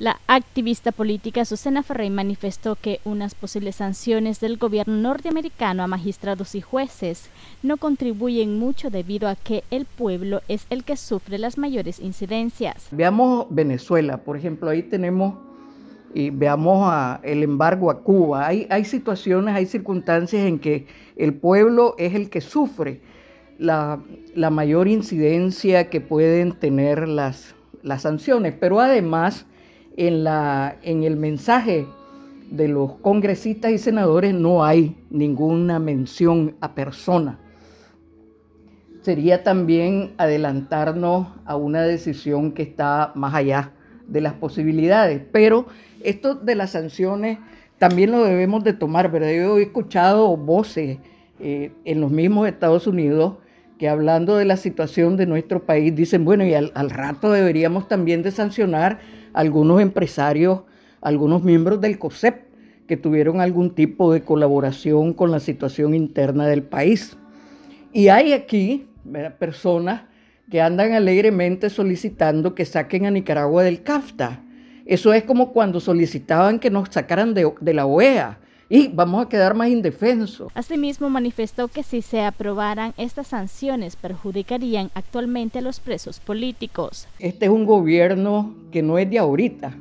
La activista política Susana Ferrey manifestó que unas posibles sanciones del gobierno norteamericano a magistrados y jueces no contribuyen mucho debido a que el pueblo es el que sufre las mayores incidencias. Veamos Venezuela, por ejemplo, ahí tenemos y veamos el embargo a Cuba. Hay, situaciones, hay circunstancias en que el pueblo es el que sufre la, mayor incidencia que pueden tener las sanciones, pero además en, la, en el mensaje de los congresistas y senadores no hay ninguna mención a persona. Sería también adelantarnos a una decisión que está más allá de las posibilidades, pero esto de las sanciones también lo debemos de tomar, ¿verdad? Yo he escuchado voces eh, en los mismos Estados Unidos que hablando de la situación de nuestro país dicen, bueno, y al, al rato deberíamos también de sancionar algunos empresarios, algunos miembros del COSEP que tuvieron algún tipo de colaboración con la situación interna del país. Y hay aquí personas que andan alegremente solicitando que saquen a Nicaragua del CAFTA. Eso es como cuando solicitaban que nos sacaran de la OEA y vamos a quedar más indefensos. Asimismo, manifestó que si se aprobaran estas sanciones perjudicarían actualmente a los presos políticos. Este es un gobierno que no es de ahorita,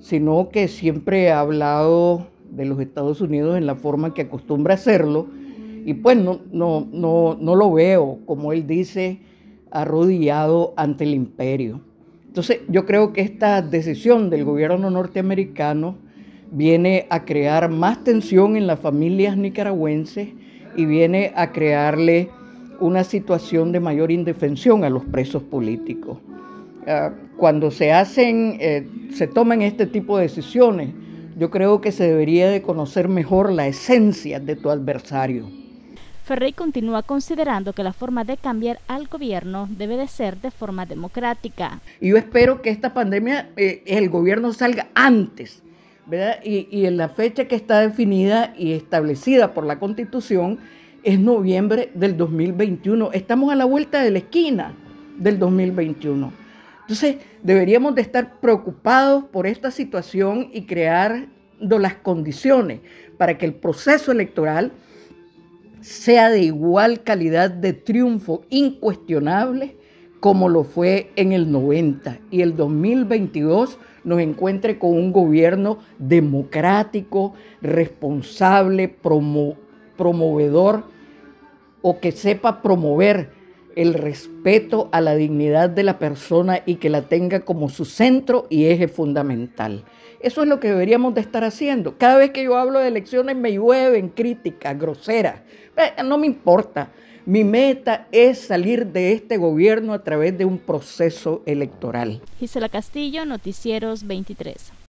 sino que siempre ha hablado de los Estados Unidos en la forma que acostumbra hacerlo y pues no, no, no, lo veo, como él dice, arrodillado ante el imperio. Entonces yo creo que esta decisión del gobierno norteamericano viene a crear más tensión en las familias nicaragüenses y viene a crearle una situación de mayor indefensión a los presos políticos. Ah, cuando se hacen, eh, se toman este tipo de decisiones, yo creo que se debería de conocer mejor la esencia de tu adversario. Ferrey continúa considerando que la forma de cambiar al gobierno debe de ser de forma democrática. Yo espero que esta pandemia, eh, el gobierno salga antes y, en la fecha que está definida y establecida por la Constitución es noviembre del 2021. Estamos a la vuelta de la esquina del 2021. Entonces, deberíamos de estar preocupados por esta situación y crear las condiciones para que el proceso electoral sea de igual calidad de triunfo incuestionable como lo fue en el 90 y el 2022 nos encuentre con un gobierno democrático, responsable, promovedor o que sepa promover el respeto a la dignidad de la persona y que la tenga como su centro y eje fundamental. Eso es lo que deberíamos de estar haciendo. Cada vez que yo hablo de elecciones me llueven críticas groseras. Eh, no me importa. Mi meta es salir de este gobierno a través de un proceso electoral. Gisela Castillo, Noticieros 23.